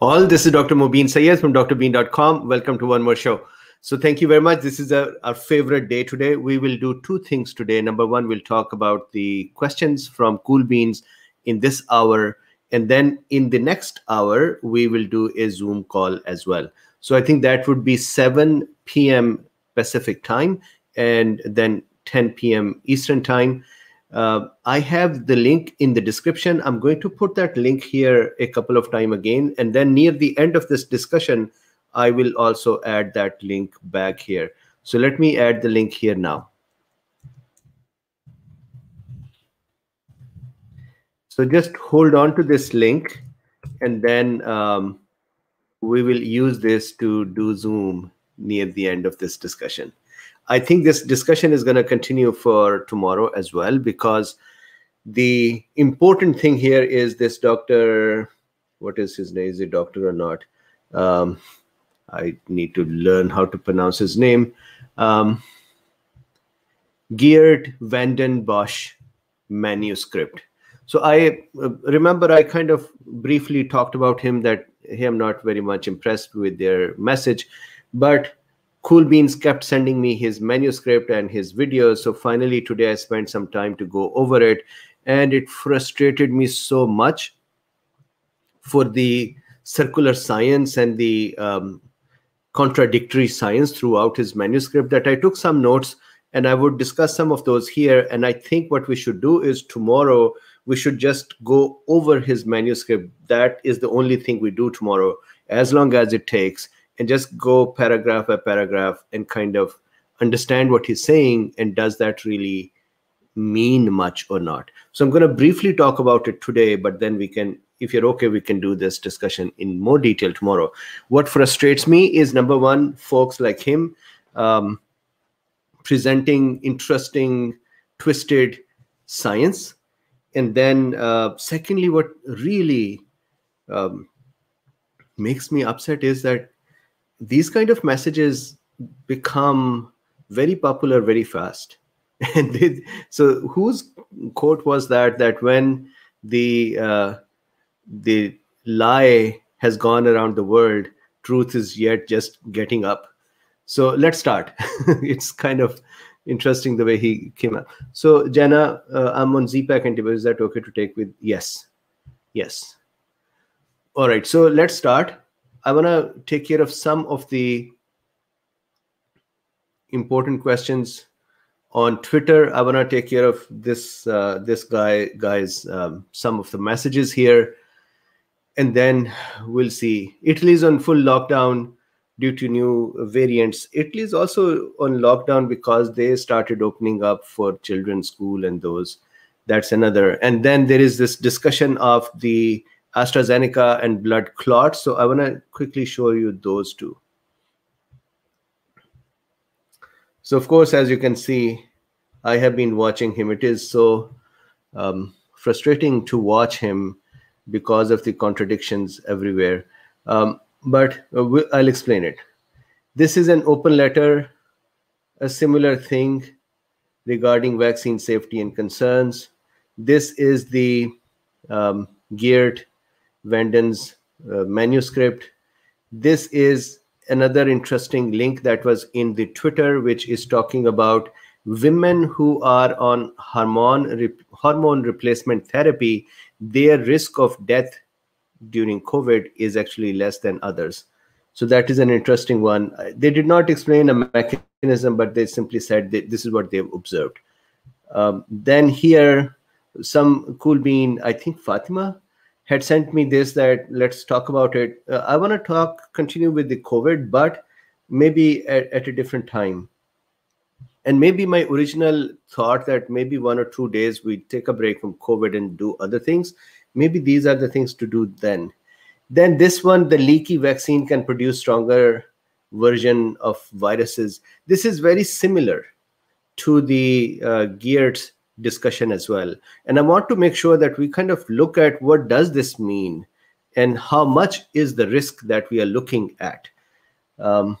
all. This is Dr. Mobeen Sayed from drbean.com. Welcome to one more show. So thank you very much. This is a, our favorite day today. We will do two things today. Number one, we'll talk about the questions from Cool Beans in this hour. And then in the next hour, we will do a Zoom call as well. So I think that would be 7 p.m. Pacific time and then 10 p.m. Eastern time. Uh, I have the link in the description. I'm going to put that link here a couple of time again. And then near the end of this discussion, I will also add that link back here. So let me add the link here now. So just hold on to this link and then um, we will use this to do Zoom near the end of this discussion. I think this discussion is going to continue for tomorrow as well because the important thing here is this doctor. What is his name? Is a doctor or not? Um, I need to learn how to pronounce his name. Um, Geert van den Bosch manuscript. So I uh, remember I kind of briefly talked about him that hey, I'm not very much impressed with their message, but Cool Beans kept sending me his manuscript and his videos. So finally, today I spent some time to go over it. And it frustrated me so much for the circular science and the um, contradictory science throughout his manuscript that I took some notes and I would discuss some of those here. And I think what we should do is tomorrow we should just go over his manuscript. That is the only thing we do tomorrow, as long as it takes and just go paragraph by paragraph and kind of understand what he's saying and does that really mean much or not. So I'm going to briefly talk about it today, but then we can, if you're okay, we can do this discussion in more detail tomorrow. What frustrates me is number one, folks like him um, presenting interesting, twisted science. And then, uh, secondly, what really um, makes me upset is that these kind of messages become very popular very fast and they, so whose quote was that that when the uh, the lie has gone around the world truth is yet just getting up so let's start it's kind of interesting the way he came up so jenna uh, i'm on zpack and is that okay to take with yes yes all right so let's start I want to take care of some of the important questions on Twitter. I want to take care of this uh, this guy guys um, some of the messages here, and then we'll see. Italy is on full lockdown due to new variants. Italy is also on lockdown because they started opening up for children's school and those. That's another. And then there is this discussion of the AstraZeneca and blood clots. So I want to quickly show you those two. So of course, as you can see, I have been watching him. It is so um, frustrating to watch him because of the contradictions everywhere. Um, but uh, I'll explain it. This is an open letter, a similar thing regarding vaccine safety and concerns. This is the um, geared Venden's uh, manuscript. This is another interesting link that was in the Twitter, which is talking about women who are on hormone, re hormone replacement therapy, their risk of death during COVID is actually less than others. So that is an interesting one. Uh, they did not explain a mechanism, but they simply said this is what they've observed. Um, then here, some cool bean, I think Fatima had sent me this that let's talk about it. Uh, I want to talk, continue with the COVID, but maybe at, at, a different time. And maybe my original thought that maybe one or two days we take a break from COVID and do other things. Maybe these are the things to do then. Then this one, the leaky vaccine can produce stronger version of viruses. This is very similar to the uh, geared discussion as well and i want to make sure that we kind of look at what does this mean and how much is the risk that we are looking at um,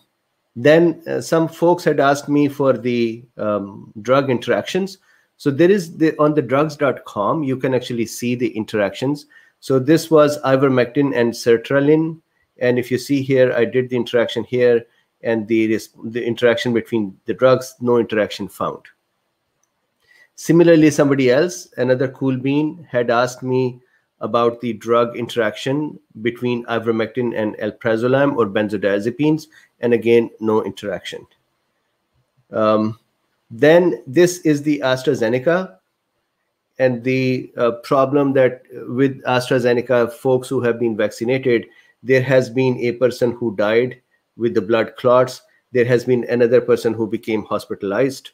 then uh, some folks had asked me for the um, drug interactions so there is the on the drugs.com you can actually see the interactions so this was ivermectin and sertraline and if you see here i did the interaction here and the, the interaction between the drugs no interaction found Similarly, somebody else, another cool bean, had asked me about the drug interaction between ivermectin and alprazolam or benzodiazepines, and again, no interaction. Um, then this is the AstraZeneca, and the uh, problem that with AstraZeneca, folks who have been vaccinated, there has been a person who died with the blood clots. There has been another person who became hospitalized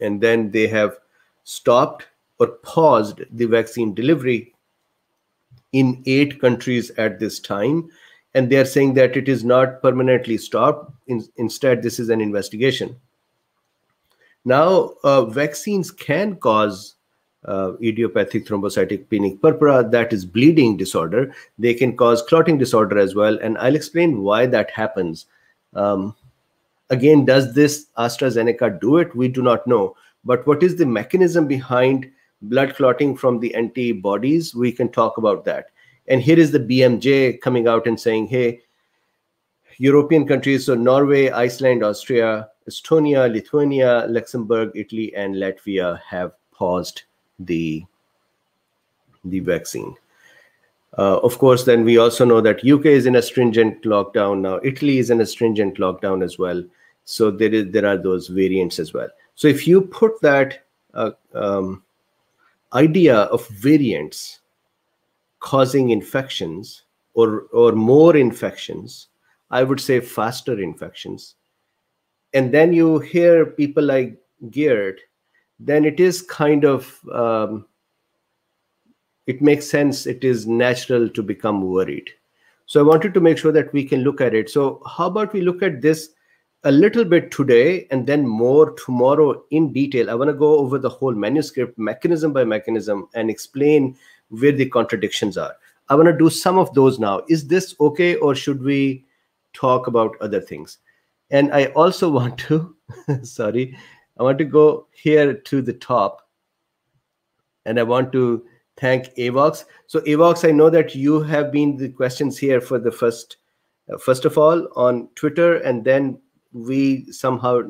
and then they have stopped or paused the vaccine delivery in eight countries at this time. And they are saying that it is not permanently stopped. In, instead, this is an investigation. Now, uh, vaccines can cause uh, idiopathic thrombocytopenic purpura, that is bleeding disorder. They can cause clotting disorder as well. And I'll explain why that happens. Um, Again, does this AstraZeneca do it? We do not know. But what is the mechanism behind blood clotting from the antibodies? We can talk about that. And here is the BMJ coming out and saying, hey, European countries, so Norway, Iceland, Austria, Estonia, Lithuania, Luxembourg, Italy, and Latvia have paused the, the vaccine. Uh, of course, then we also know that UK is in a stringent lockdown now. Italy is in a stringent lockdown as well. So there is there are those variants as well. So if you put that uh, um, idea of variants causing infections or or more infections, I would say faster infections, and then you hear people like Geert, then it is kind of um, it makes sense. It is natural to become worried. So I wanted to make sure that we can look at it. So how about we look at this a little bit today and then more tomorrow in detail. I want to go over the whole manuscript mechanism by mechanism and explain where the contradictions are. I want to do some of those now. Is this okay or should we talk about other things? And I also want to, sorry, I want to go here to the top and I want to thank Avox. So Avox, I know that you have been the questions here for the first, uh, first of all on Twitter and then we somehow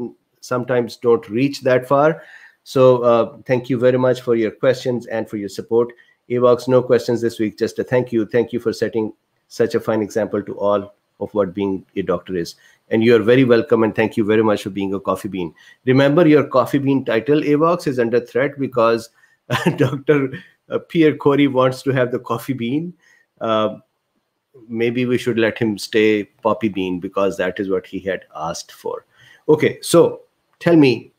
sometimes don't reach that far. So uh, thank you very much for your questions and for your support. Evox, no questions this week, just a thank you. Thank you for setting such a fine example to all of what being a doctor is. And you are very welcome and thank you very much for being a coffee bean. Remember your coffee bean title, Evox, is under threat because Dr. Uh, Pierre Corey wants to have the coffee bean. Uh, maybe we should let him stay poppy bean because that is what he had asked for okay so tell me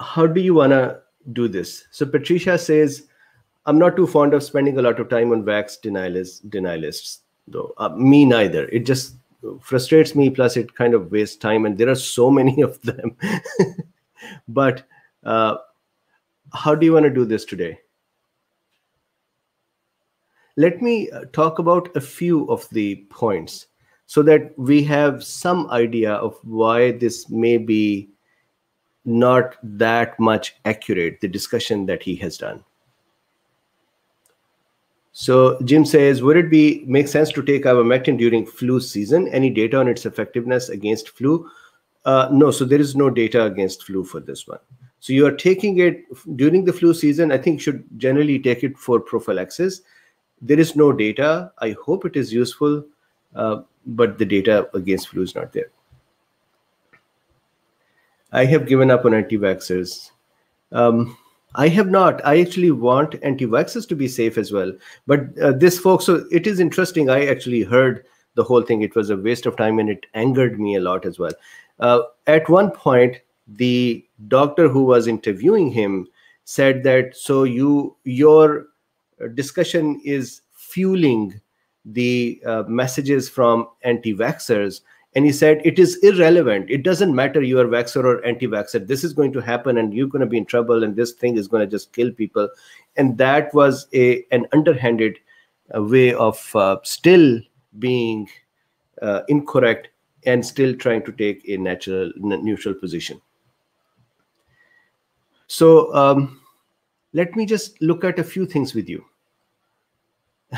how do you want to do this so patricia says i'm not too fond of spending a lot of time on vax denialists denialists though uh, me neither it just frustrates me plus it kind of wastes time and there are so many of them but uh, how do you want to do this today let me uh, talk about a few of the points so that we have some idea of why this may be not that much accurate, the discussion that he has done. So Jim says, would it be make sense to take ivermectin during flu season? Any data on its effectiveness against flu? Uh, no, so there is no data against flu for this one. So you are taking it during the flu season. I think should generally take it for prophylaxis. There is no data. I hope it is useful, uh, but the data against flu is not there. I have given up on anti-vaxxers. Um, I have not. I actually want anti-vaxxers to be safe as well. But uh, this folks, so it is interesting. I actually heard the whole thing. It was a waste of time, and it angered me a lot as well. Uh, at one point, the doctor who was interviewing him said that so you your discussion is fueling the uh, messages from anti vaxxers. And he said, It is irrelevant. It doesn't matter you are vaxxer or anti vaxxer. This is going to happen and you're going to be in trouble and this thing is going to just kill people. And that was a an underhanded uh, way of uh, still being uh, incorrect and still trying to take a natural neutral position. So um, let me just look at a few things with you.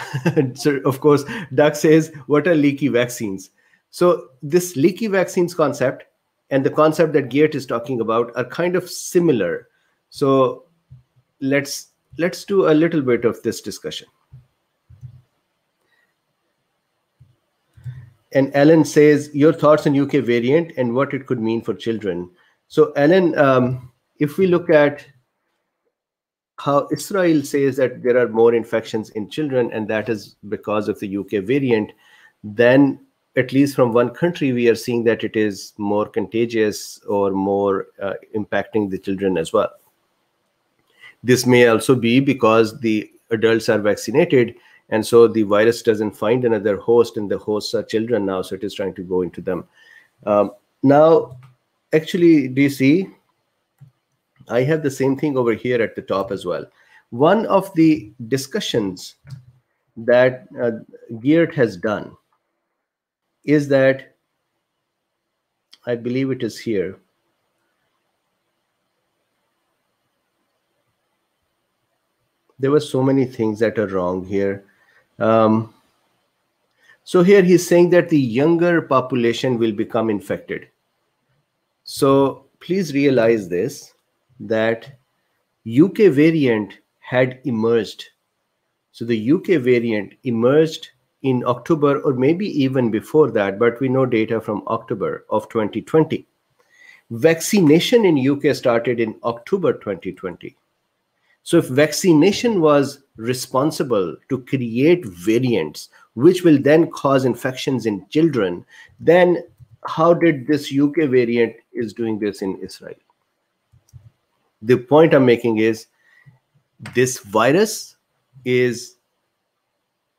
so of course, Doug says, what are leaky vaccines? So this leaky vaccines concept and the concept that Geert is talking about are kind of similar. So let's let's do a little bit of this discussion. And Ellen says, your thoughts on UK variant and what it could mean for children. So Ellen, um, if we look at how Israel says that there are more infections in children, and that is because of the UK variant, then at least from one country, we are seeing that it is more contagious or more uh, impacting the children as well. This may also be because the adults are vaccinated, and so the virus doesn't find another host, and the hosts are children now, so it is trying to go into them. Um, now, actually, DC, I have the same thing over here at the top as well. One of the discussions that uh, Geert has done is that, I believe it is here, there were so many things that are wrong here. Um, so here he's saying that the younger population will become infected. So please realize this that UK variant had emerged. So the UK variant emerged in October or maybe even before that, but we know data from October of 2020. Vaccination in UK started in October 2020. So if vaccination was responsible to create variants, which will then cause infections in children, then how did this UK variant is doing this in Israel? the point i'm making is this virus is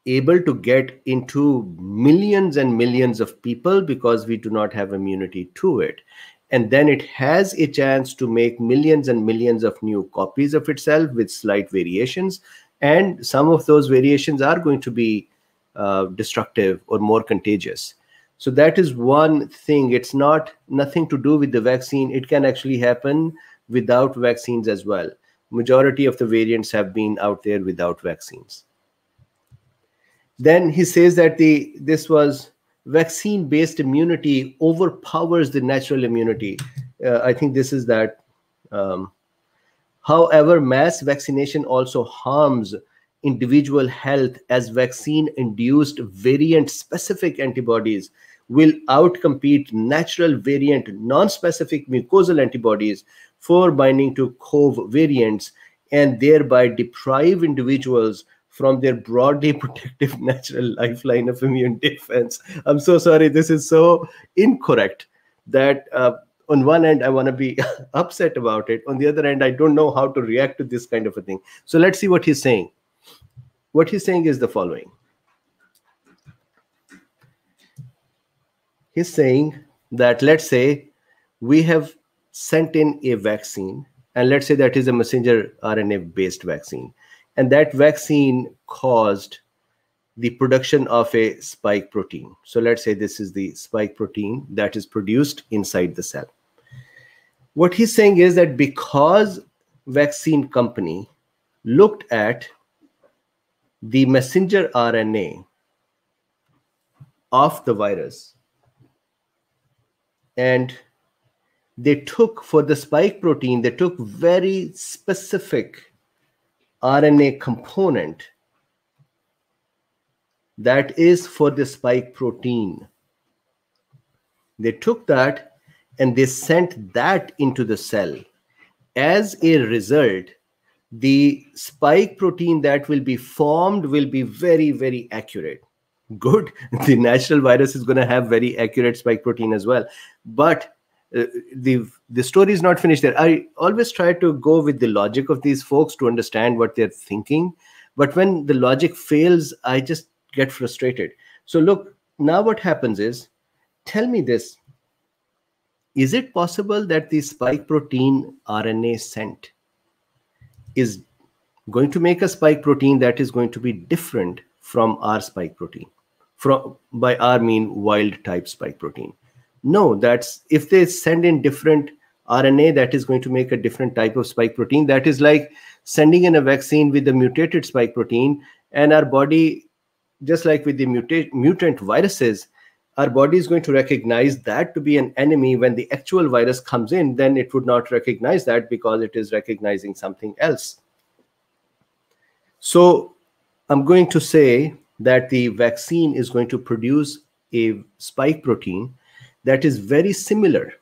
able to get into millions and millions of people because we do not have immunity to it and then it has a chance to make millions and millions of new copies of itself with slight variations and some of those variations are going to be uh, destructive or more contagious so that is one thing it's not nothing to do with the vaccine it can actually happen without vaccines as well. Majority of the variants have been out there without vaccines. Then he says that the this was vaccine-based immunity overpowers the natural immunity. Uh, I think this is that. Um, however, mass vaccination also harms individual health as vaccine-induced variant-specific antibodies will outcompete natural variant non-specific mucosal antibodies for binding to CoV variants and thereby deprive individuals from their broadly protective natural lifeline of immune defense. I'm so sorry, this is so incorrect that uh, on one end, I want to be upset about it. On the other end, I don't know how to react to this kind of a thing. So let's see what he's saying. What he's saying is the following. He's saying that let's say we have sent in a vaccine, and let's say that is a messenger RNA based vaccine, and that vaccine caused the production of a spike protein. So let's say this is the spike protein that is produced inside the cell. What he's saying is that because vaccine company looked at the messenger RNA of the virus and they took for the spike protein, they took very specific RNA component that is for the spike protein. They took that and they sent that into the cell. As a result, the spike protein that will be formed will be very, very accurate. Good. The natural virus is going to have very accurate spike protein as well. But uh, the the story is not finished there. I always try to go with the logic of these folks to understand what they're thinking, but when the logic fails, I just get frustrated. So look, now what happens is, tell me this: Is it possible that the spike protein RNA sent is going to make a spike protein that is going to be different from our spike protein? From by our mean wild type spike protein no, that's if they send in different RNA, that is going to make a different type of spike protein. That is like sending in a vaccine with the mutated spike protein, and our body, just like with the muta- mutant viruses, our body is going to recognize that to be an enemy when the actual virus comes in then it would not recognize that because it is recognizing something else so i'm going to say that the vaccine is going to produce a spike protein that is very similar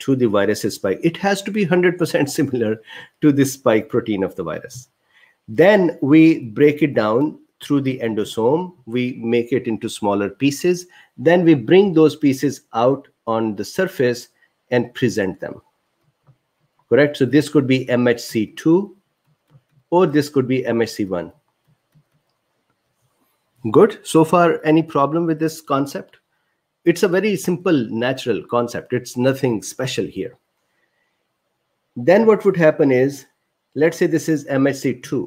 to the virus spike. It has to be 100% similar to the spike protein of the virus. Then we break it down through the endosome. We make it into smaller pieces. Then we bring those pieces out on the surface and present them. Correct? So this could be MHC2 or this could be MHC1. Good. So far, any problem with this concept? It's a very simple, natural concept. It's nothing special here. Then what would happen is, let's say this is msc 2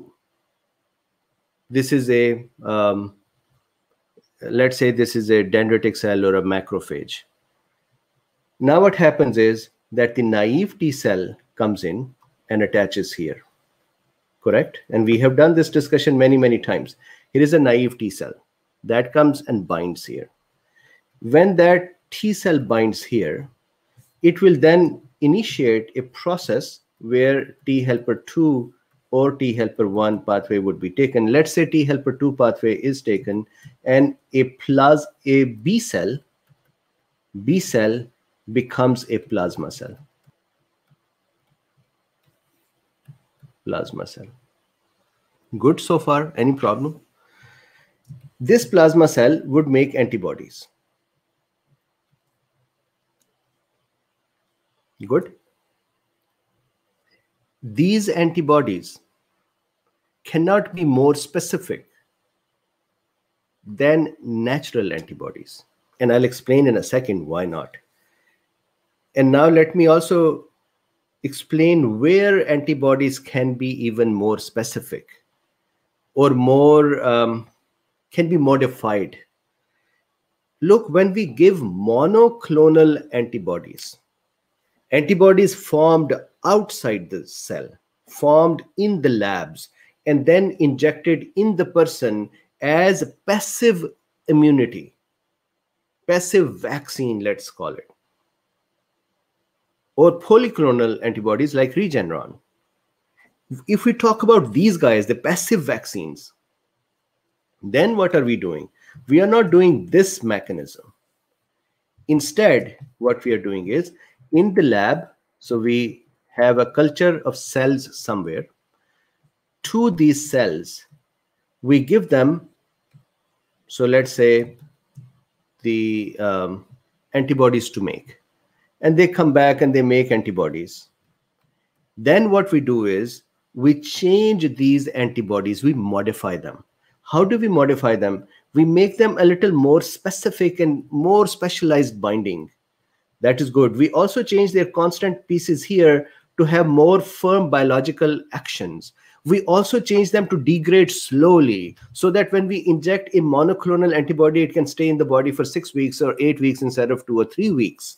This is a, um, let's say this is a dendritic cell or a macrophage. Now what happens is that the naive T cell comes in and attaches here, correct? And we have done this discussion many, many times. Here is a naive T cell that comes and binds here. When that T cell binds here, it will then initiate a process where T helper 2 or T helper 1 pathway would be taken. Let's say T helper 2 pathway is taken and a plus a B cell, B cell becomes a plasma cell. Plasma cell. Good so far, any problem? This plasma cell would make antibodies. Good. These antibodies cannot be more specific than natural antibodies. And I'll explain in a second why not. And now let me also explain where antibodies can be even more specific or more um, can be modified. Look, when we give monoclonal antibodies, Antibodies formed outside the cell, formed in the labs, and then injected in the person as passive immunity, passive vaccine, let's call it, or polyclonal antibodies like Regeneron. If we talk about these guys, the passive vaccines, then what are we doing? We are not doing this mechanism. Instead, what we are doing is in the lab, so we have a culture of cells somewhere. To these cells, we give them, so let's say, the um, antibodies to make. And they come back and they make antibodies. Then what we do is we change these antibodies, we modify them. How do we modify them? We make them a little more specific and more specialized binding that is good. We also change their constant pieces here to have more firm biological actions. We also change them to degrade slowly so that when we inject a monoclonal antibody, it can stay in the body for six weeks or eight weeks instead of two or three weeks.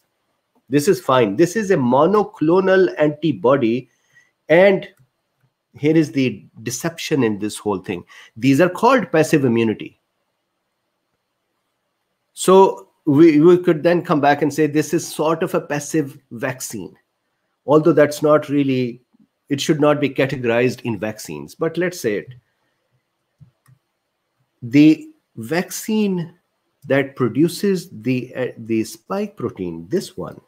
This is fine. This is a monoclonal antibody. And here is the deception in this whole thing. These are called passive immunity. So we, we could then come back and say this is sort of a passive vaccine, although that's not really, it should not be categorized in vaccines, but let's say it. The vaccine that produces the, uh, the spike protein, this one,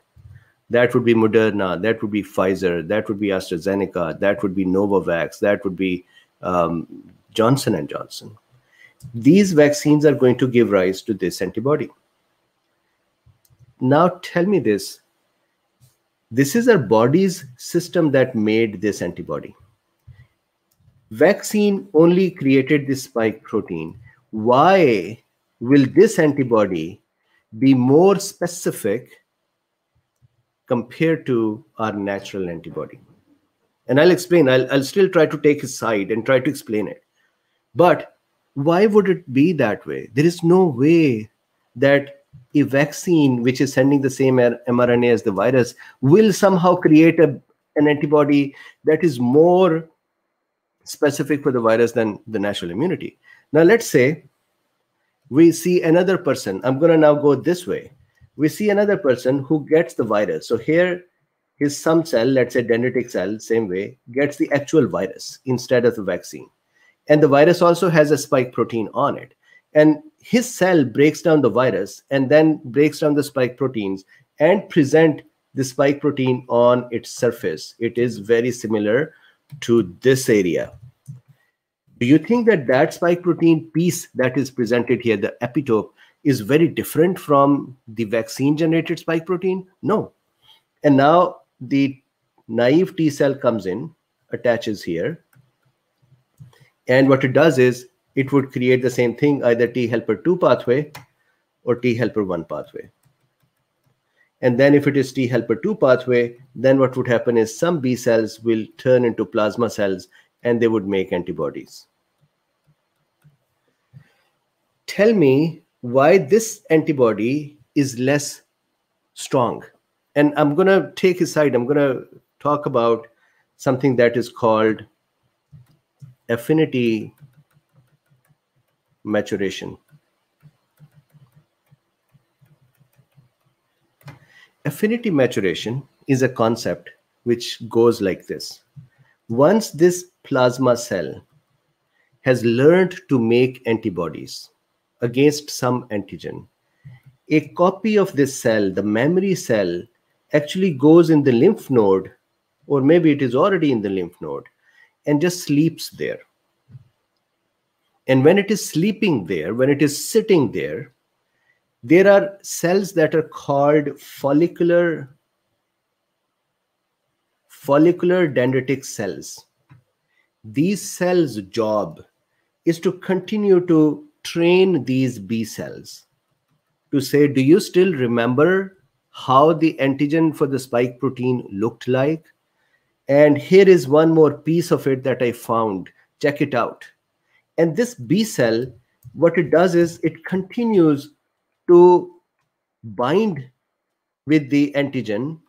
that would be Moderna, that would be Pfizer, that would be AstraZeneca, that would be Novavax, that would be um, Johnson and Johnson. These vaccines are going to give rise to this antibody. Now tell me this. This is our body's system that made this antibody. Vaccine only created this spike protein. Why will this antibody be more specific compared to our natural antibody? And I'll explain, I'll, I'll still try to take his side and try to explain it. But why would it be that way? There is no way that a vaccine which is sending the same mRNA as the virus will somehow create a, an antibody that is more specific for the virus than the natural immunity. Now, let's say we see another person. I'm going to now go this way. We see another person who gets the virus. So here is some cell, let's say dendritic cell, same way, gets the actual virus instead of the vaccine. And the virus also has a spike protein on it. And his cell breaks down the virus and then breaks down the spike proteins and present the spike protein on its surface. It is very similar to this area. Do you think that that spike protein piece that is presented here, the epitope, is very different from the vaccine generated spike protein? No. And now the naive T cell comes in, attaches here. And what it does is it would create the same thing, either T helper 2 pathway or T helper 1 pathway. And then if it is T helper 2 pathway, then what would happen is some B cells will turn into plasma cells and they would make antibodies. Tell me why this antibody is less strong. And I'm going to take his side. I'm going to talk about something that is called affinity maturation. Affinity maturation is a concept which goes like this. Once this plasma cell has learned to make antibodies against some antigen, a copy of this cell, the memory cell, actually goes in the lymph node, or maybe it is already in the lymph node, and just sleeps there. And when it is sleeping there, when it is sitting there, there are cells that are called follicular follicular dendritic cells. These cells' job is to continue to train these B cells to say, do you still remember how the antigen for the spike protein looked like? And here is one more piece of it that I found. Check it out. And this B cell, what it does is it continues to bind with the antigen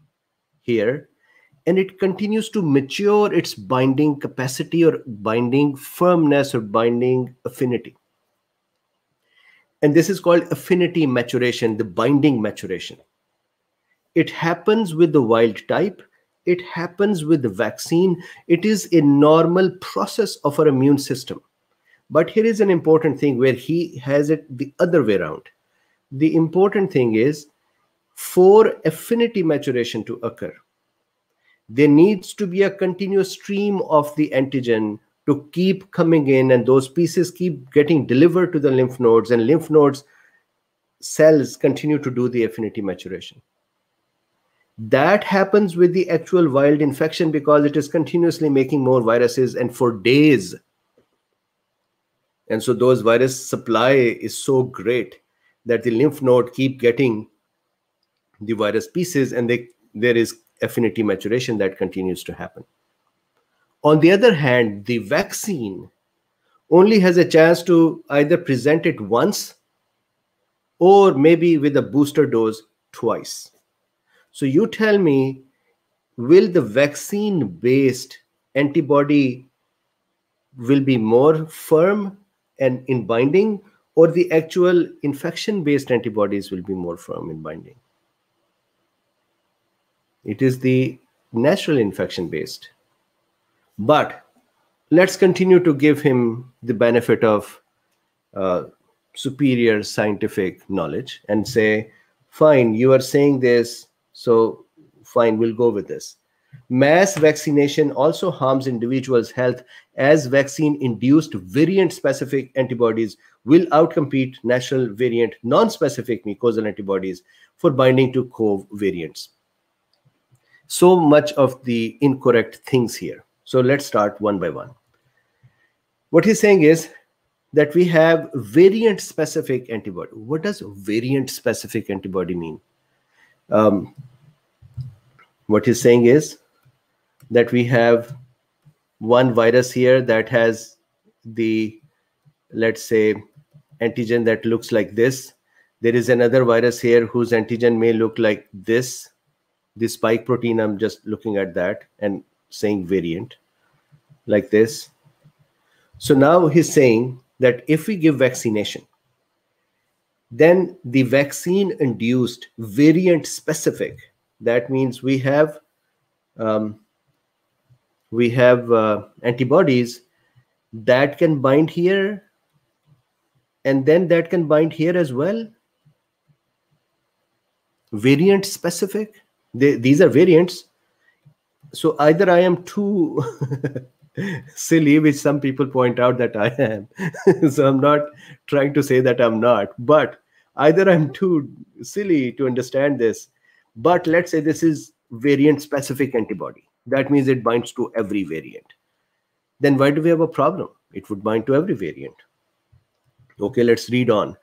here and it continues to mature its binding capacity or binding firmness or binding affinity. And this is called affinity maturation, the binding maturation. It happens with the wild type. It happens with the vaccine. It is a normal process of our immune system. But here is an important thing where he has it the other way around. The important thing is for affinity maturation to occur, there needs to be a continuous stream of the antigen to keep coming in and those pieces keep getting delivered to the lymph nodes and lymph nodes cells continue to do the affinity maturation that happens with the actual wild infection because it is continuously making more viruses and for days and so those virus supply is so great that the lymph node keep getting the virus pieces and they there is affinity maturation that continues to happen on the other hand the vaccine only has a chance to either present it once or maybe with a booster dose twice so you tell me will the vaccine based antibody will be more firm and in binding or the actual infection based antibodies will be more firm in binding it is the natural infection based but let's continue to give him the benefit of uh, superior scientific knowledge and say fine you are saying this so fine we'll go with this Mass vaccination also harms individuals' health as vaccine induced variant specific antibodies will outcompete natural variant non specific mucosal antibodies for binding to COVID variants. So much of the incorrect things here. So let's start one by one. What he's saying is that we have variant specific antibody. What does variant specific antibody mean? Um, what he's saying is that we have one virus here that has the, let's say, antigen that looks like this. There is another virus here whose antigen may look like this. The spike protein, I'm just looking at that and saying variant like this. So now he's saying that if we give vaccination, then the vaccine induced variant specific, that means we have um, we have uh, antibodies that can bind here and then that can bind here as well variant specific they, these are variants so either i am too silly which some people point out that i am so i'm not trying to say that i'm not but either i'm too silly to understand this but let's say this is variant specific antibody that means it binds to every variant. Then why do we have a problem? It would bind to every variant. Okay, let's read on.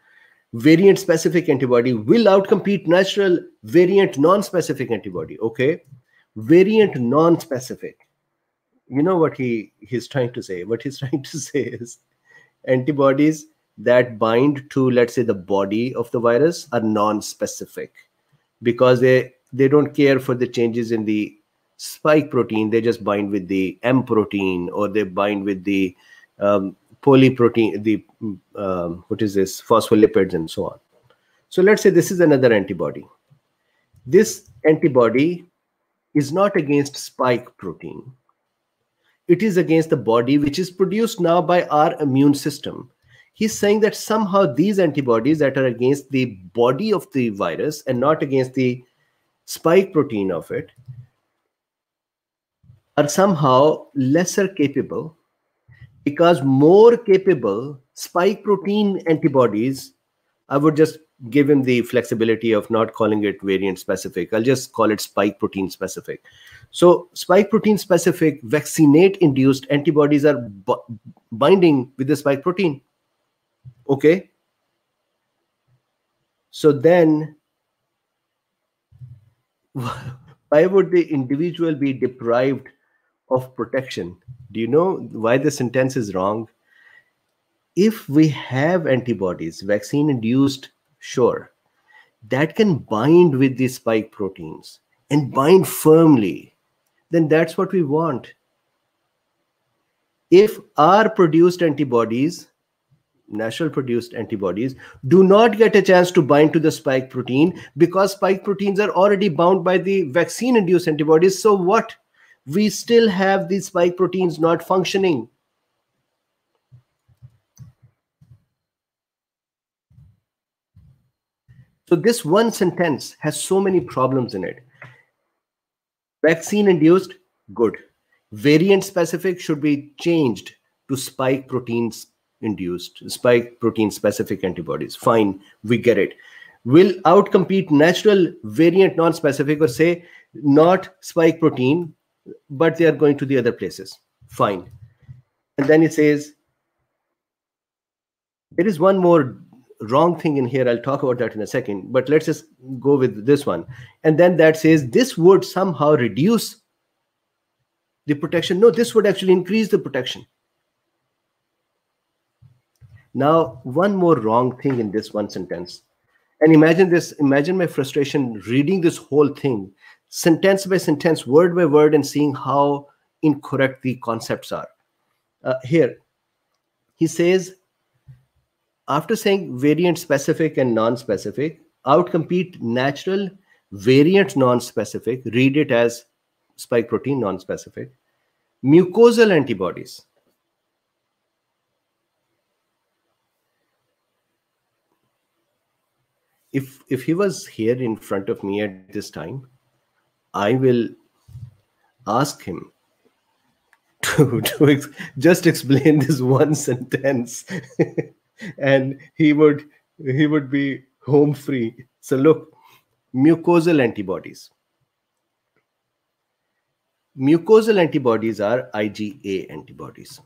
Variant specific antibody will outcompete natural variant non-specific antibody. Okay, variant non-specific. You know what he he's trying to say? What he's trying to say is antibodies that bind to let's say the body of the virus are non-specific because they they don't care for the changes in the spike protein, they just bind with the M protein or they bind with the um, polyprotein, the um, what is this, phospholipids and so on. So let's say this is another antibody. This antibody is not against spike protein. It is against the body which is produced now by our immune system. He's saying that somehow these antibodies that are against the body of the virus and not against the spike protein of it are somehow lesser capable because more capable spike protein antibodies, I would just give him the flexibility of not calling it variant specific. I'll just call it spike protein specific. So spike protein specific vaccinate induced antibodies are binding with the spike protein. Okay. So then why would the individual be deprived of protection. Do you know why the sentence is wrong? If we have antibodies, vaccine induced, sure, that can bind with the spike proteins and bind firmly, then that's what we want. If our produced antibodies, natural produced antibodies, do not get a chance to bind to the spike protein because spike proteins are already bound by the vaccine induced antibodies, so what? we still have these spike proteins not functioning. So this one sentence has so many problems in it. Vaccine induced, good. Variant specific should be changed to spike proteins induced, spike protein specific antibodies. Fine, we get it. Will outcompete natural variant non-specific or say not spike protein, but they are going to the other places. Fine. And then it says, there is one more wrong thing in here. I'll talk about that in a second, but let's just go with this one. And then that says this would somehow reduce the protection. No, this would actually increase the protection. Now, one more wrong thing in this one sentence. And imagine this, imagine my frustration reading this whole thing sentence by sentence, word by word, and seeing how incorrect the concepts are. Uh, here, he says, after saying variant specific and non specific, outcompete natural variant non specific, read it as spike protein non specific, mucosal antibodies. If, if he was here in front of me at this time, I will ask him to, to ex just explain this one sentence and he would he would be home free so look mucosal antibodies mucosal antibodies are iga antibodies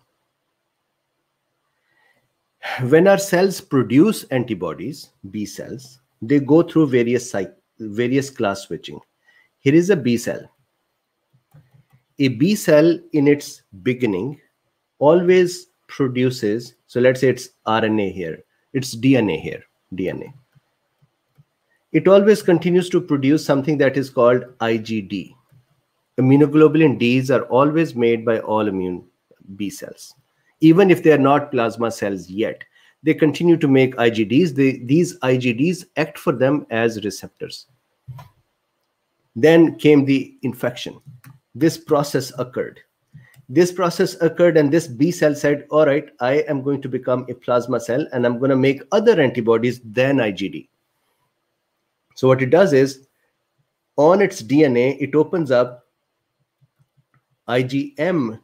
when our cells produce antibodies b cells they go through various various class switching here is a B cell. A B cell in its beginning always produces, so let's say it's RNA here, it's DNA here, DNA. It always continues to produce something that is called IgD. Immunoglobulin Ds are always made by all immune B cells. Even if they are not plasma cells yet, they continue to make IgDs. They, these IgDs act for them as receptors. Then came the infection. This process occurred. This process occurred, and this B cell said, All right, I am going to become a plasma cell and I'm going to make other antibodies than IgD. So, what it does is on its DNA, it opens up IgM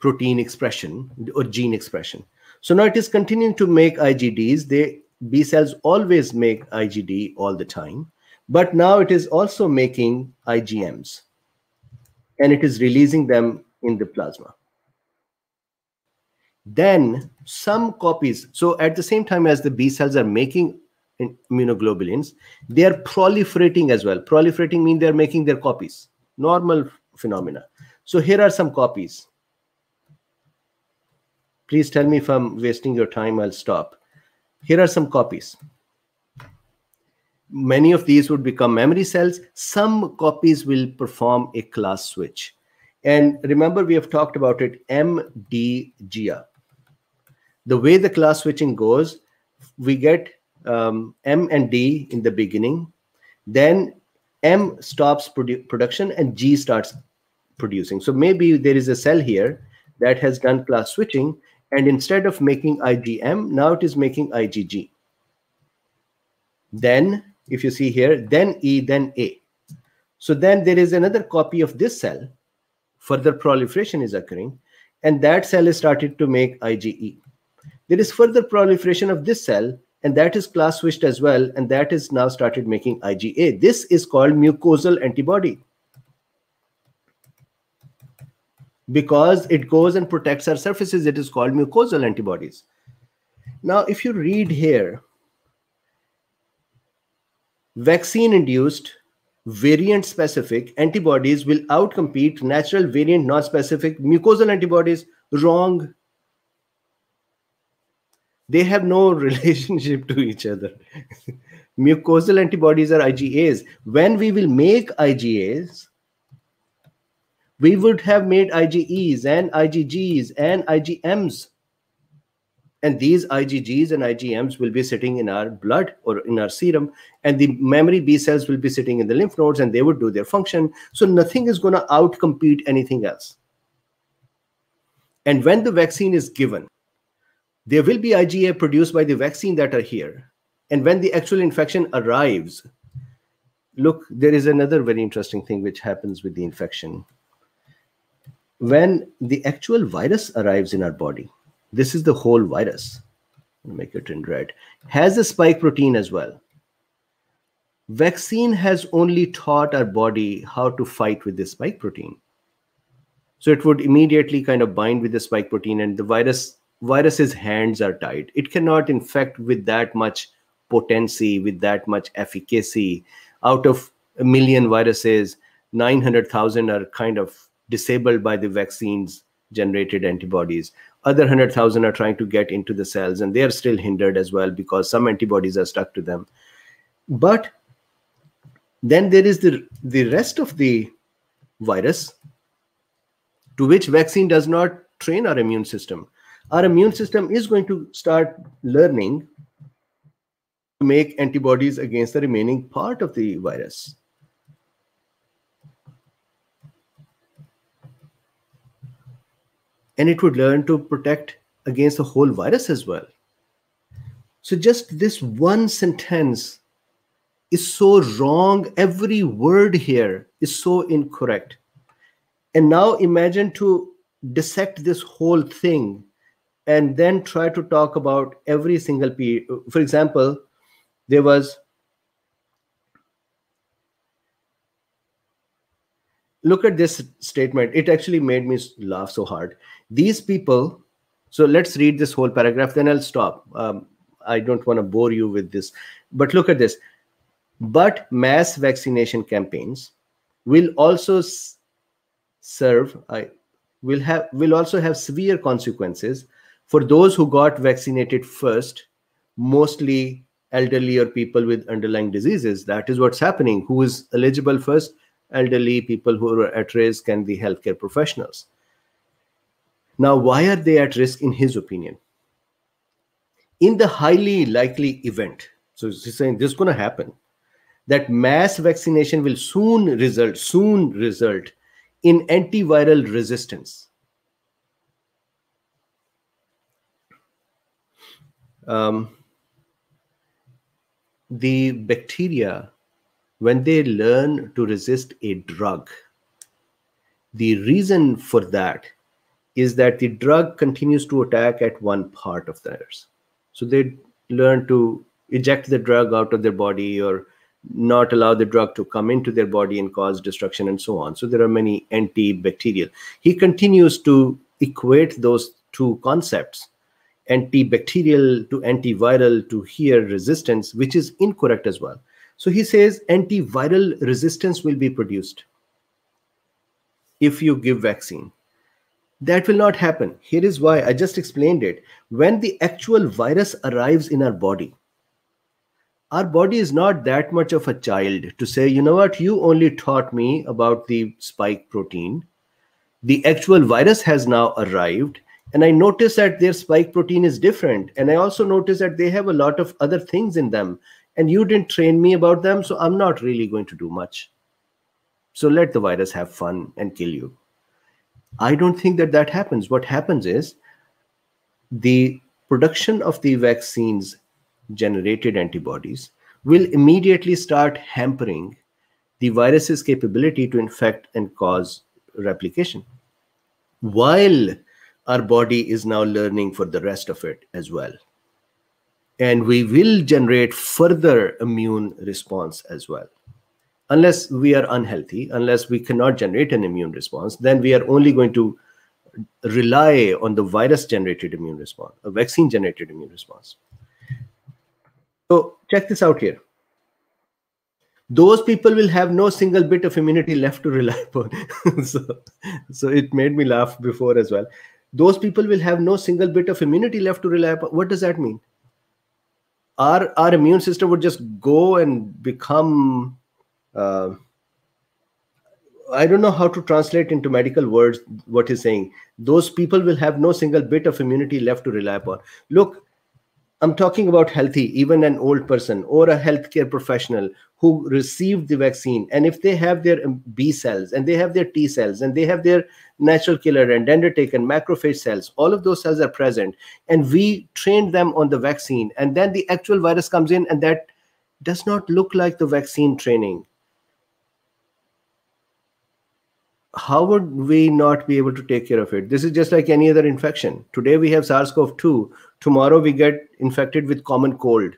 protein expression or gene expression. So now it is continuing to make IgDs. They B cells always make IgD all the time. But now it is also making IgMs and it is releasing them in the plasma. Then some copies, so at the same time as the B cells are making immunoglobulins, they are proliferating as well. Proliferating means they're making their copies, normal phenomena. So here are some copies. Please tell me if I'm wasting your time, I'll stop. Here are some copies many of these would become memory cells. Some copies will perform a class switch. And remember, we have talked about it, MDGR. The way the class switching goes, we get um, M and D in the beginning. Then M stops produ production and G starts producing. So maybe there is a cell here that has done class switching. And instead of making IgM, now it is making IgG. Then if you see here, then E, then A. So then there is another copy of this cell. Further proliferation is occurring, and that cell is started to make IgE. There is further proliferation of this cell, and that is class switched as well, and that is now started making IgA. This is called mucosal antibody because it goes and protects our surfaces. It is called mucosal antibodies. Now, if you read here, vaccine induced variant specific antibodies will outcompete natural variant non-specific mucosal antibodies wrong they have no relationship to each other mucosal antibodies are igas when we will make igas we would have made iges and iggs and igms and these IgGs and IgMs will be sitting in our blood or in our serum, and the memory B cells will be sitting in the lymph nodes and they would do their function. So nothing is going to outcompete anything else. And when the vaccine is given, there will be IgA produced by the vaccine that are here. And when the actual infection arrives, look, there is another very interesting thing which happens with the infection. When the actual virus arrives in our body, this is the whole virus. Make it in red. Has a spike protein as well. Vaccine has only taught our body how to fight with the spike protein. So it would immediately kind of bind with the spike protein and the virus virus's hands are tied. It cannot infect with that much potency, with that much efficacy. Out of a million viruses, 900,000 are kind of disabled by the vaccine's generated antibodies other 100,000 are trying to get into the cells and they are still hindered as well because some antibodies are stuck to them. But then there is the, the rest of the virus to which vaccine does not train our immune system. Our immune system is going to start learning to make antibodies against the remaining part of the virus. and it would learn to protect against the whole virus as well. So just this one sentence is so wrong. Every word here is so incorrect. And now imagine to dissect this whole thing and then try to talk about every single piece. For example, there was look at this statement. It actually made me laugh so hard. These people, so let's read this whole paragraph, then I'll stop. Um, I don't want to bore you with this. But look at this. But mass vaccination campaigns will also serve, I will have will also have severe consequences for those who got vaccinated first, mostly elderly or people with underlying diseases. That is what's happening. Who is eligible first? elderly, people who are at risk, and the healthcare professionals. Now, why are they at risk in his opinion? In the highly likely event, so he's saying this is going to happen, that mass vaccination will soon result, soon result in antiviral resistance. Um, the bacteria when they learn to resist a drug. The reason for that is that the drug continues to attack at one part of theirs. So they learn to eject the drug out of their body or not allow the drug to come into their body and cause destruction and so on. So there are many antibacterial. He continues to equate those two concepts antibacterial to antiviral to here resistance, which is incorrect as well. So he says antiviral resistance will be produced if you give vaccine. That will not happen. Here is why I just explained it. When the actual virus arrives in our body, our body is not that much of a child to say, you know what, you only taught me about the spike protein. The actual virus has now arrived. And I notice that their spike protein is different. And I also notice that they have a lot of other things in them and you didn't train me about them, so I'm not really going to do much. So let the virus have fun and kill you. I don't think that that happens. What happens is the production of the vaccines generated antibodies will immediately start hampering the virus's capability to infect and cause replication while our body is now learning for the rest of it as well and we will generate further immune response as well unless we are unhealthy unless we cannot generate an immune response then we are only going to rely on the virus generated immune response a vaccine generated immune response so check this out here those people will have no single bit of immunity left to rely upon so, so it made me laugh before as well those people will have no single bit of immunity left to rely upon what does that mean our our immune system would just go and become uh, I don't know how to translate into medical words what he's saying. Those people will have no single bit of immunity left to rely upon. Look, I'm talking about healthy, even an old person or a healthcare professional who received the vaccine. And if they have their B cells and they have their T cells and they have their natural killer and dendritic and macrophage cells, all of those cells are present. And we trained them on the vaccine. And then the actual virus comes in and that does not look like the vaccine training. how would we not be able to take care of it? This is just like any other infection. Today we have SARS CoV 2, tomorrow we get infected with common cold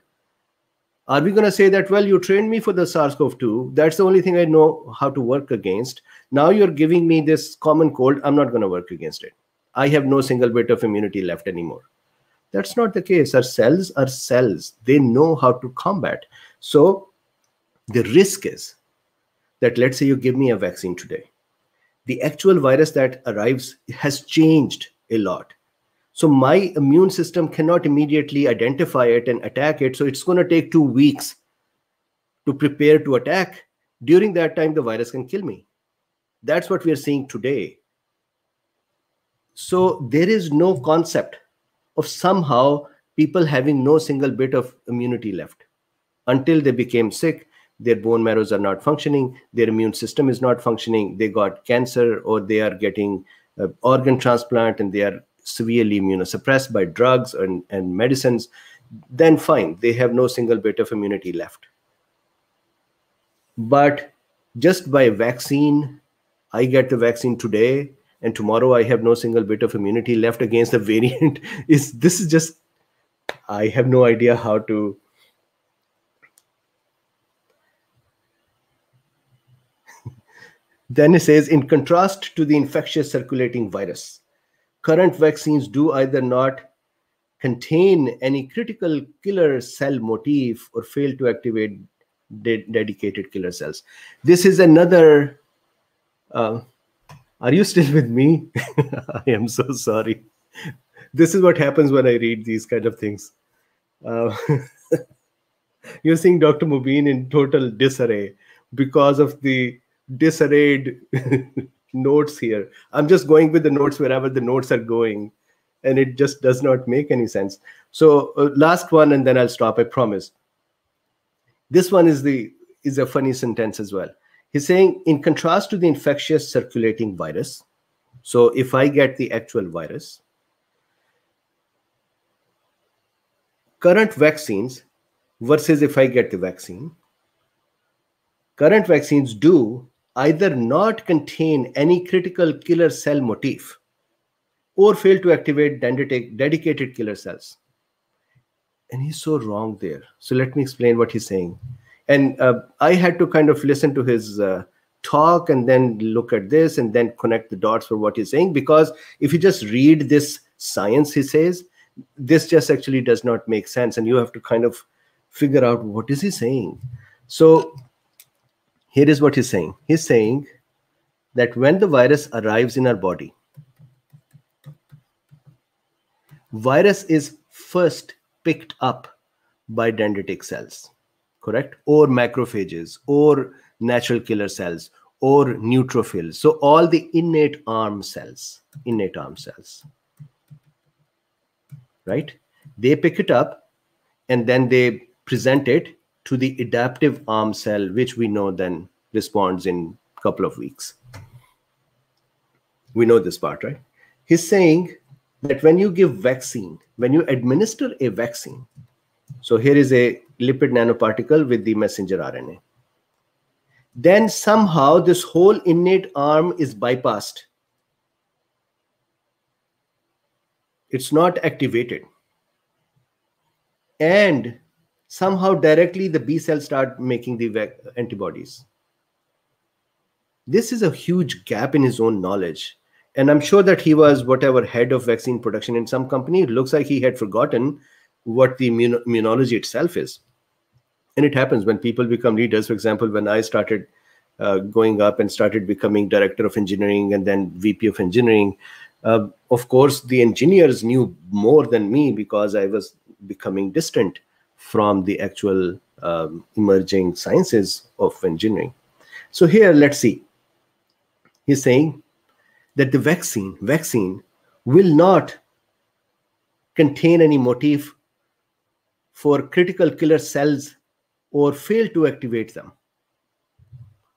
are we going to say that well you trained me for the sars-cov-2 that's the only thing i know how to work against now you're giving me this common cold i'm not going to work against it i have no single bit of immunity left anymore that's not the case our cells are cells they know how to combat so the risk is that let's say you give me a vaccine today the actual virus that arrives has changed a lot so my immune system cannot immediately identify it and attack it. So it's going to take two weeks to prepare to attack. During that time, the virus can kill me. That's what we are seeing today. So there is no concept of somehow people having no single bit of immunity left until they became sick their bone marrows are not functioning their immune system is not functioning they got cancer or they are getting uh, organ transplant and they are severely immunosuppressed by drugs and, and medicines, then fine, they have no single bit of immunity left. But just by vaccine, I get the vaccine today and tomorrow I have no single bit of immunity left against the variant. is this is just I have no idea how to Then it says, in contrast to the infectious circulating virus, current vaccines do either not contain any critical killer cell motif or fail to activate de dedicated killer cells. This is another. Uh, are you still with me? I am so sorry. This is what happens when I read these kind of things. Uh, you're seeing Dr. Mubin in total disarray because of the disarrayed notes here. I'm just going with the notes wherever the notes are going. And it just does not make any sense. So uh, last one, and then I'll stop, I promise. This one is the is a funny sentence as well. He's saying, in contrast to the infectious circulating virus, so if I get the actual virus, current vaccines versus if I get the vaccine, current vaccines do either not contain any critical killer cell motif or fail to activate dedicated killer cells. And he's so wrong there. So let me explain what he's saying. And uh, I had to kind of listen to his uh, talk and then look at this and then connect the dots for what he's saying. Because if you just read this science, he says, this just actually does not make sense. And you have to kind of figure out what is he saying. So here is what he's saying. He's saying that when the virus arrives in our body, virus is first picked up by dendritic cells, correct? Or macrophages, or natural killer cells, or neutrophils. So all the innate arm cells, innate arm cells, right? They pick it up and then they present it to the adaptive arm cell, which we know then responds in a couple of weeks. We know this part, right? He's saying that when you give vaccine, when you administer a vaccine, so here is a lipid nanoparticle with the messenger RNA, then somehow this whole innate arm is bypassed. It's not activated. And somehow directly the B cells start making the antibodies. This is a huge gap in his own knowledge. And I'm sure that he was whatever head of vaccine production in some company. It looks like he had forgotten what the immun immunology itself is. And it happens when people become leaders. For example, when I started uh, going up and started becoming director of engineering and then VP of engineering, uh, of course, the engineers knew more than me because I was becoming distant from the actual um, emerging sciences of engineering. So here, let's see. He's saying that the vaccine, vaccine will not contain any motif for critical killer cells or fail to activate them.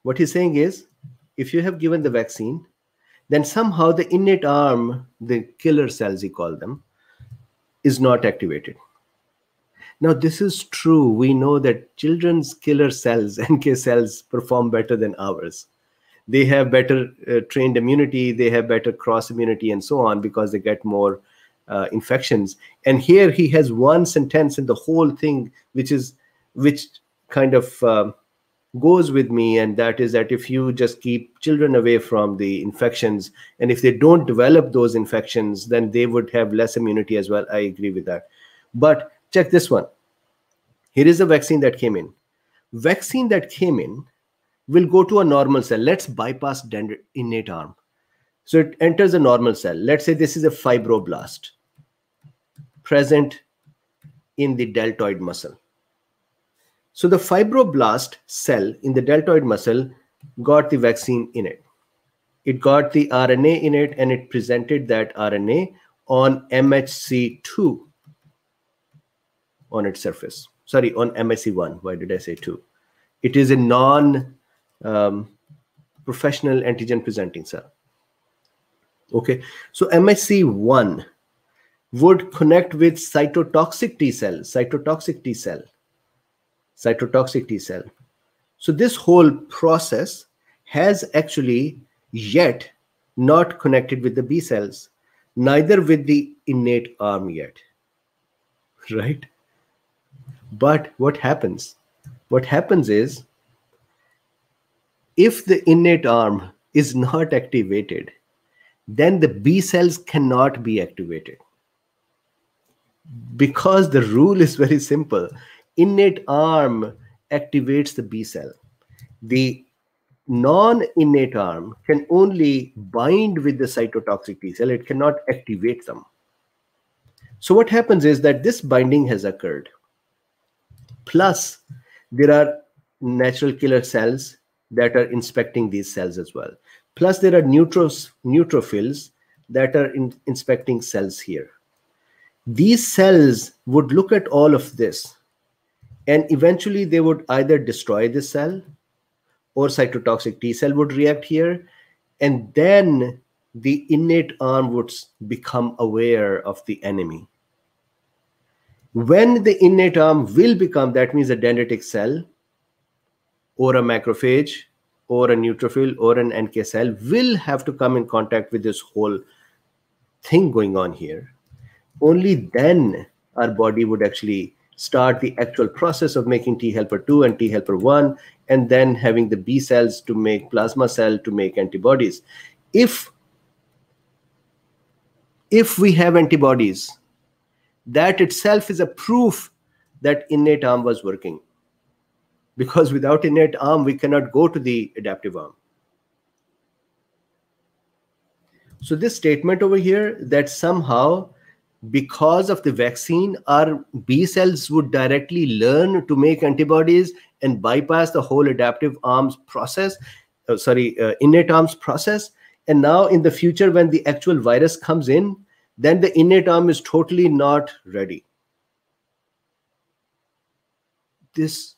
What he's saying is, if you have given the vaccine, then somehow the innate arm, the killer cells, he called them, is not activated. Now, this is true. We know that children's killer cells, NK cells, perform better than ours. They have better uh, trained immunity, they have better cross immunity, and so on because they get more uh, infections. And here he has one sentence in the whole thing, which is which kind of uh, goes with me, and that is that if you just keep children away from the infections, and if they don't develop those infections, then they would have less immunity as well. I agree with that. But Check this one. Here is a vaccine that came in. Vaccine that came in will go to a normal cell. Let's bypass innate arm. So it enters a normal cell. Let's say this is a fibroblast present in the deltoid muscle. So the fibroblast cell in the deltoid muscle got the vaccine in it. It got the RNA in it and it presented that RNA on MHC2 on its surface. Sorry, on MSE1. Why did I say 2? It is a non-professional um, antigen presenting cell. Okay, so MSC1 would connect with cytotoxic T cell, cytotoxic T cell, cytotoxic T cell. So this whole process has actually yet not connected with the B cells, neither with the innate arm yet, right? But what happens? What happens is if the innate arm is not activated, then the B cells cannot be activated. Because the rule is very simple innate arm activates the B cell. The non innate arm can only bind with the cytotoxic T cell, it cannot activate them. So, what happens is that this binding has occurred. Plus, there are natural killer cells that are inspecting these cells as well. Plus, there are neutros, neutrophils that are in, inspecting cells here. These cells would look at all of this and eventually they would either destroy the cell or cytotoxic T cell would react here and then the innate arm would become aware of the enemy when the innate arm will become, that means a dendritic cell or a macrophage or a neutrophil or an NK cell will have to come in contact with this whole thing going on here. Only then our body would actually start the actual process of making T helper 2 and T helper 1 and then having the B cells to make plasma cell to make antibodies. If if we have antibodies that itself is a proof that innate arm was working because without innate arm we cannot go to the adaptive arm so this statement over here that somehow because of the vaccine our b cells would directly learn to make antibodies and bypass the whole adaptive arms process uh, sorry uh, innate arms process and now in the future when the actual virus comes in then the innate arm is totally not ready. This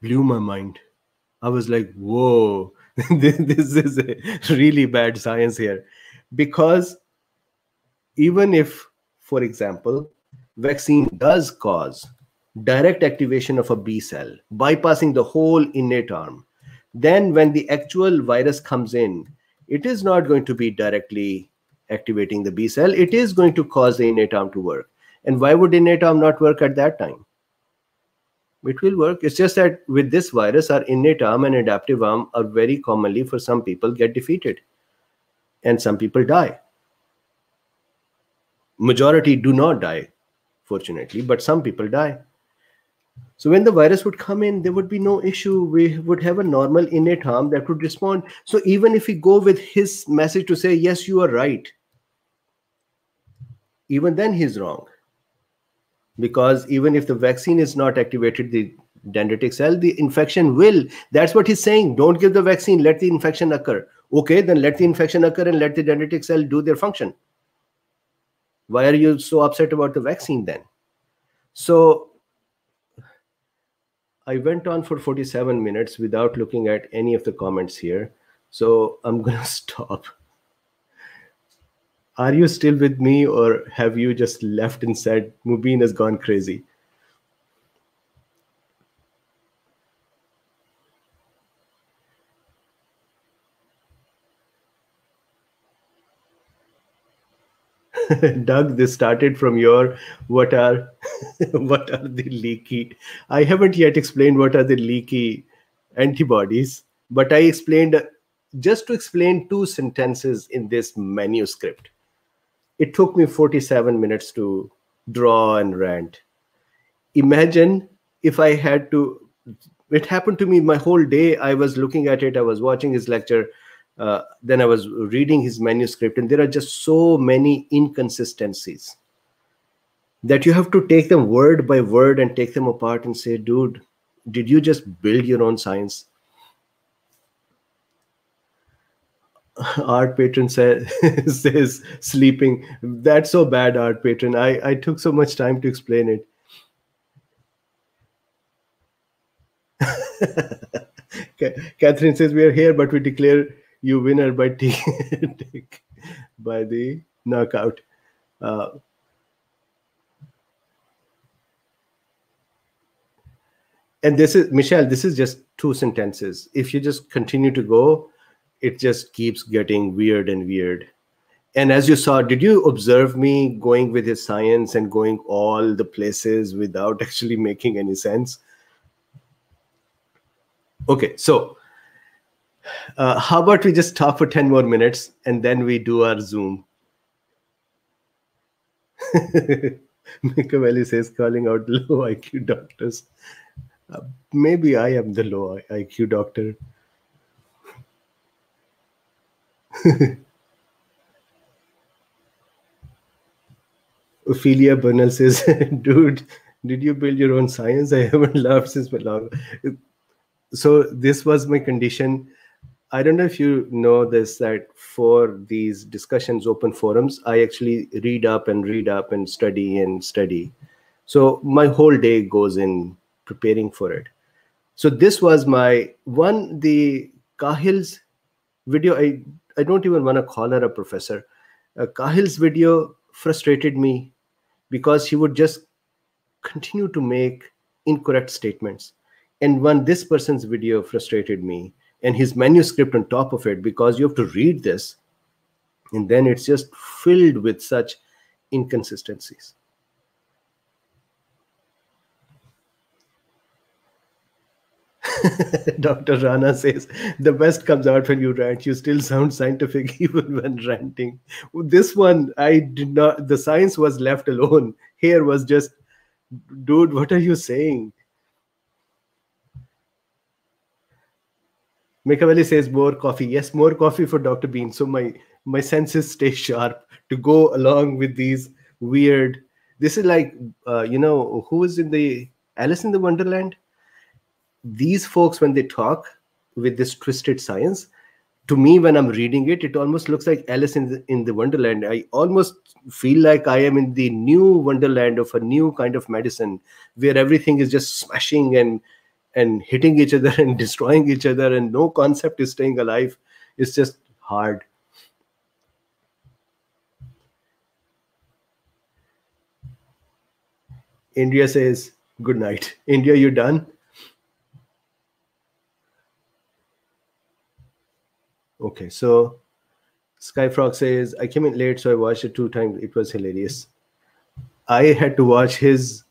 blew my mind. I was like, whoa, this, this is a really bad science here. Because even if, for example, vaccine does cause direct activation of a B cell, bypassing the whole innate arm, then when the actual virus comes in, it is not going to be directly activating the B cell, it is going to cause the innate arm to work. And why would innate arm not work at that time? It will work. It's just that with this virus, our innate arm and adaptive arm are very commonly, for some people, get defeated. And some people die. Majority do not die, fortunately, but some people die. So when the virus would come in, there would be no issue. We would have a normal innate arm that would respond. So even if we go with his message to say, yes, you are right, even then he's wrong because even if the vaccine is not activated the dendritic cell the infection will that's what he's saying don't give the vaccine let the infection occur okay then let the infection occur and let the dendritic cell do their function why are you so upset about the vaccine then so i went on for 47 minutes without looking at any of the comments here so i'm going to stop are you still with me or have you just left and said mubin has gone crazy Doug, this started from your what are what are the leaky. I haven't yet explained what are the leaky antibodies, but I explained just to explain two sentences in this manuscript. It took me 47 minutes to draw and rant. Imagine if I had to, it happened to me my whole day. I was looking at it, I was watching his lecture, uh, then I was reading his manuscript, and there are just so many inconsistencies that you have to take them word by word and take them apart and say, dude, did you just build your own science? art patron say, says sleeping that's so bad art patron i i took so much time to explain it catherine says we are here but we declare you winner by t- by the knockout uh, and this is michelle this is just two sentences if you just continue to go it just keeps getting weird and weird. And as you saw, did you observe me going with his science and going all the places without actually making any sense? Okay, so uh, how about we just talk for 10 more minutes and then we do our Zoom? Machiavelli says calling out low IQ doctors. Uh, maybe I am the low IQ doctor. Ophelia Bernal says, dude, did you build your own science? I haven't laughed since my long." So this was my condition. I don't know if you know this, that for these discussions, open forums, I actually read up and read up and study and study. So my whole day goes in preparing for it. So this was my one, the Cahill's video i i don't even want to call her a professor uh, kahil's video frustrated me because he would just continue to make incorrect statements and when this person's video frustrated me and his manuscript on top of it because you have to read this and then it's just filled with such inconsistencies Dr. Rana says, the best comes out when you rant. You still sound scientific even when ranting. This one, I did not, the science was left alone. Here was just, dude, what are you saying? Machiavelli says more coffee. Yes, more coffee for Dr. Bean. So my my senses stay sharp to go along with these weird. This is like uh, you know who is in the Alice in the Wonderland these folks when they talk with this twisted science to me when i'm reading it it almost looks like alice in the, in the wonderland i almost feel like i am in the new wonderland of a new kind of medicine where everything is just smashing and and hitting each other and destroying each other and no concept is staying alive it's just hard india says good night india you done Okay, so Skyfrog says, I came in late, so I watched it two times. It was hilarious. I had to watch his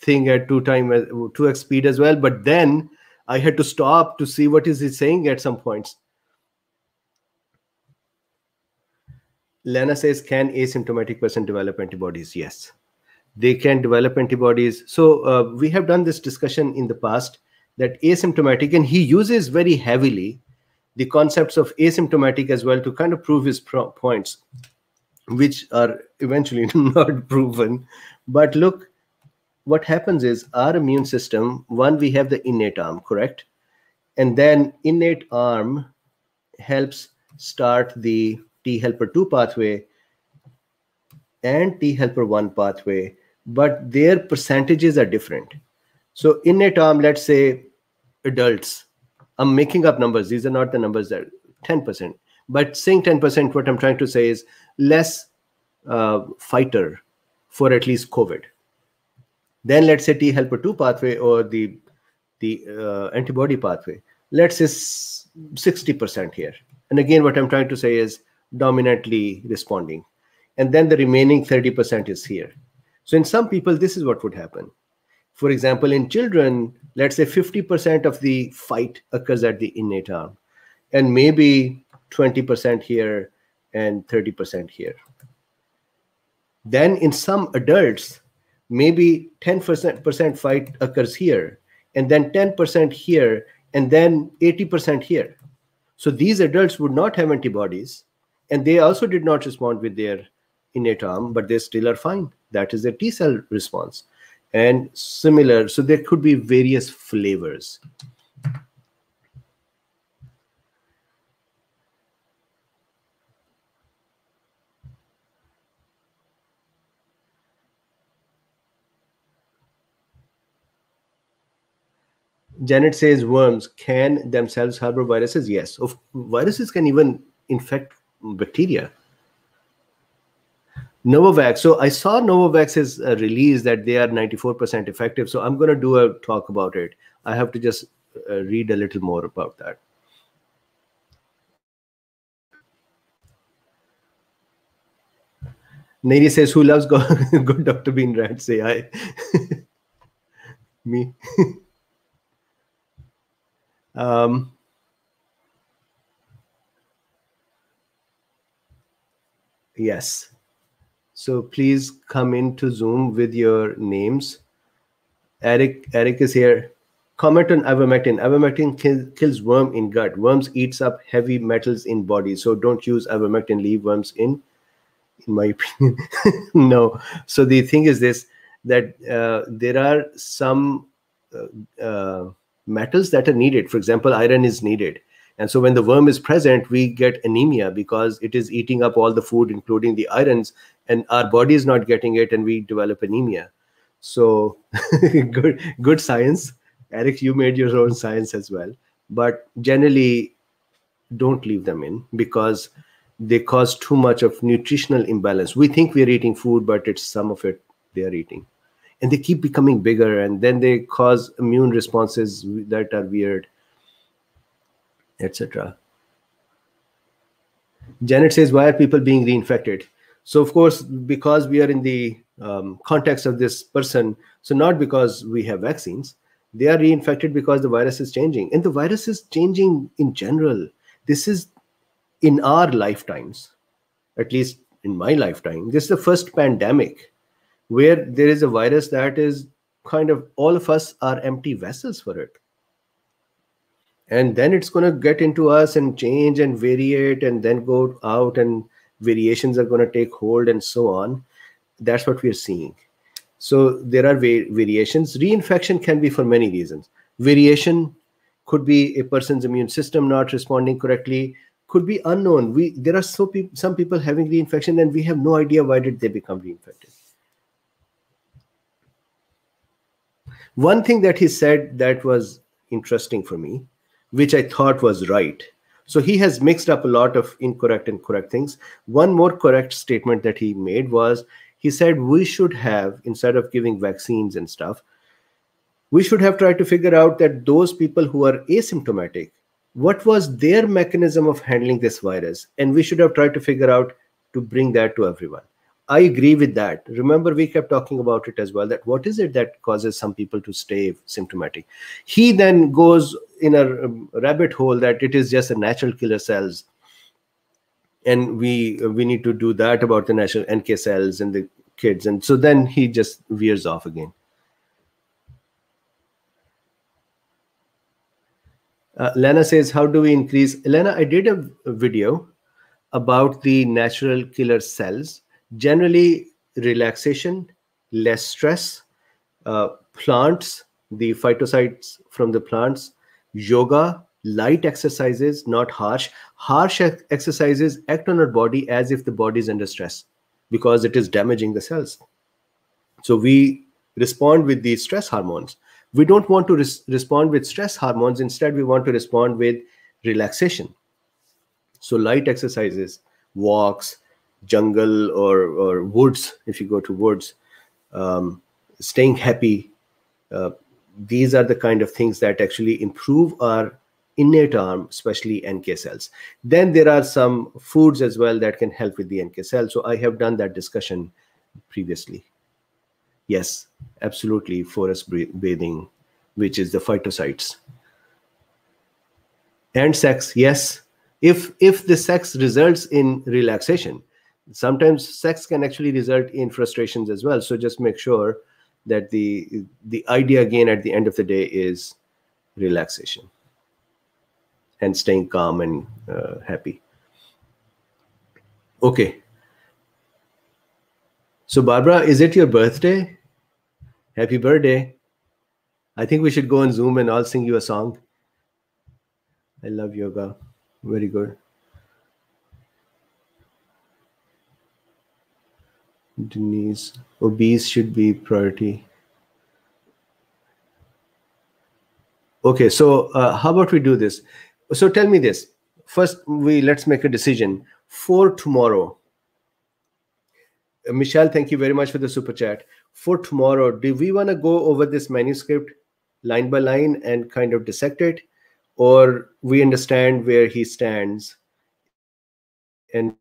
thing at two time uh, two x speed as well, but then I had to stop to see what is he saying at some points. Lena says, can asymptomatic person develop antibodies? Yes, they can develop antibodies. So uh, we have done this discussion in the past that asymptomatic, and he uses very heavily the concepts of asymptomatic as well to kind of prove his points, which are eventually not proven. But look, what happens is our immune system, one, we have the innate arm, correct? And then innate arm helps start the T helper 2 pathway and T helper 1 pathway, but their percentages are different. So innate arm, let's say adults, I'm making up numbers. These are not the numbers that 10%. But saying 10%, what I'm trying to say is less uh, fighter for at least COVID. Then let's say T helper 2 pathway or the, the uh, antibody pathway. Let's say 60% here. And again, what I'm trying to say is dominantly responding. And then the remaining 30% is here. So in some people, this is what would happen. For example, in children, let's say 50% of the fight occurs at the innate arm, and maybe 20% here and 30% here. Then in some adults, maybe 10% fight occurs here, and then 10% here, and then 80% here. So these adults would not have antibodies, and they also did not respond with their innate arm, but they still are fine. That is their T cell response and similar. So there could be various flavors. Janet says worms can themselves harbor viruses. Yes, of viruses can even infect bacteria. Novavax. So I saw Novavax's uh, release that they are 94% effective. So I'm going to do a talk about it. I have to just uh, read a little more about that. Neri says, who loves God? good Dr. Bean Rand? Say I. Me. um, yes. So please come into Zoom with your names. Eric, Eric is here. Comment on ivermectin. Ivermectin kill, kills worm in gut. Worms eats up heavy metals in body. So don't use ivermectin. Leave worms in. In my opinion, no. So the thing is this: that uh, there are some uh, uh, metals that are needed. For example, iron is needed. And so when the worm is present, we get anemia because it is eating up all the food, including the irons, and our body is not getting it and we develop anemia so good good science eric you made your own science as well but generally don't leave them in because they cause too much of nutritional imbalance we think we're eating food but it's some of it they are eating and they keep becoming bigger and then they cause immune responses that are weird etc janet says why are people being reinfected so of course, because we are in the um, context of this person, so not because we have vaccines, they are reinfected because the virus is changing. And the virus is changing in general. This is in our lifetimes, at least in my lifetime, this is the first pandemic where there is a virus that is kind of all of us are empty vessels for it. And then it's going to get into us and change and variate and then go out and variations are going to take hold and so on that's what we're seeing so there are va variations reinfection can be for many reasons variation could be a person's immune system not responding correctly could be unknown we there are so pe some people having reinfection and we have no idea why did they become reinfected one thing that he said that was interesting for me which i thought was right so he has mixed up a lot of incorrect and correct things. One more correct statement that he made was he said we should have, instead of giving vaccines and stuff, we should have tried to figure out that those people who are asymptomatic, what was their mechanism of handling this virus? And we should have tried to figure out to bring that to everyone. I agree with that. Remember, we kept talking about it as well that what is it that causes some people to stay symptomatic? He then goes in a rabbit hole that it is just the natural killer cells. And we we need to do that about the natural NK cells and the kids. And so then he just veers off again. Uh, Lena says, how do we increase? Lena, I did a video about the natural killer cells generally relaxation, less stress, uh, plants, the phytocytes from the plants, yoga, light exercises, not harsh. Harsh exercises act on our body as if the body is under stress because it is damaging the cells. So we respond with these stress hormones. We don't want to res respond with stress hormones. Instead, we want to respond with relaxation. So light exercises, walks, jungle or or woods if you go to woods um, staying happy uh, these are the kind of things that actually improve our innate arm especially nk cells then there are some foods as well that can help with the nk cell so i have done that discussion previously yes absolutely forest bathing which is the phytocytes and sex yes if if the sex results in relaxation sometimes sex can actually result in frustrations as well so just make sure that the the idea again at the end of the day is relaxation and staying calm and uh, happy okay so barbara is it your birthday happy birthday i think we should go on zoom and i'll sing you a song i love yoga very good Denise, obese should be priority. Okay, so uh, how about we do this? So tell me this. First, we let's make a decision for tomorrow. Uh, Michelle, thank you very much for the super chat. For tomorrow, do we want to go over this manuscript line by line and kind of dissect it, or we understand where he stands and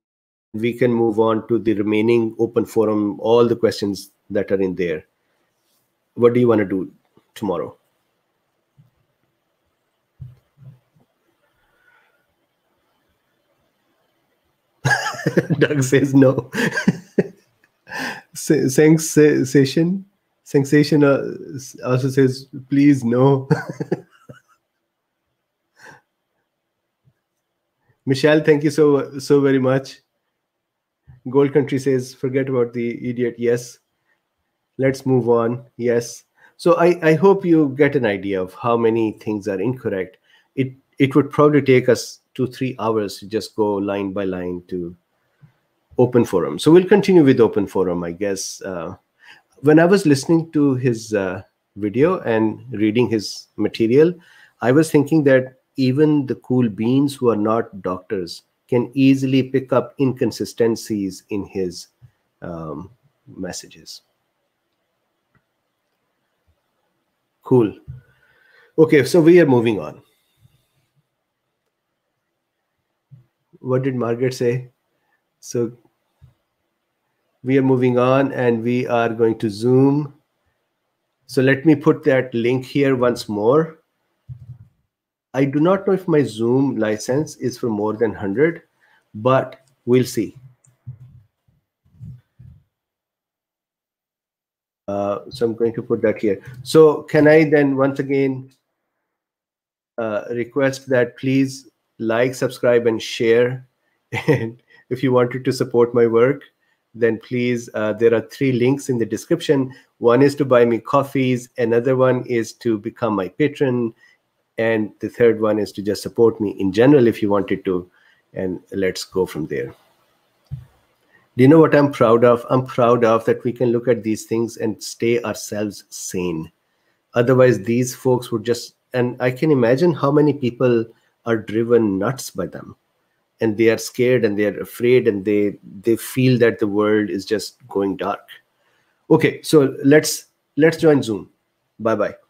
we can move on to the remaining open forum, all the questions that are in there. What do you want to do tomorrow? Doug says no. Sensation. Sensation uh, also says, please no. Michelle, thank you so so very much. Gold Country says, forget about the idiot. Yes. Let's move on. Yes. So I, I hope you get an idea of how many things are incorrect. It it would probably take us two, three hours to just go line by line to open forum. So we'll continue with open forum, I guess. Uh, when I was listening to his uh, video and reading his material, I was thinking that even the cool beans who are not doctors can easily pick up inconsistencies in his um, messages. Cool. Okay, so we are moving on. What did Margaret say? So we are moving on and we are going to Zoom. So let me put that link here once more. I do not know if my Zoom license is for more than 100, but we'll see. Uh, so I'm going to put that here. So can I then once again uh, request that please like, subscribe, and share. And if you wanted to support my work, then please, uh, there are three links in the description. One is to buy me coffees. Another one is to become my patron. And the third one is to just support me in general if you wanted to. And let's go from there. Do you know what I'm proud of? I'm proud of that we can look at these things and stay ourselves sane. Otherwise, these folks would just, and I can imagine how many people are driven nuts by them and they are scared and they are afraid and they they feel that the world is just going dark okay so let's let's join zoom bye bye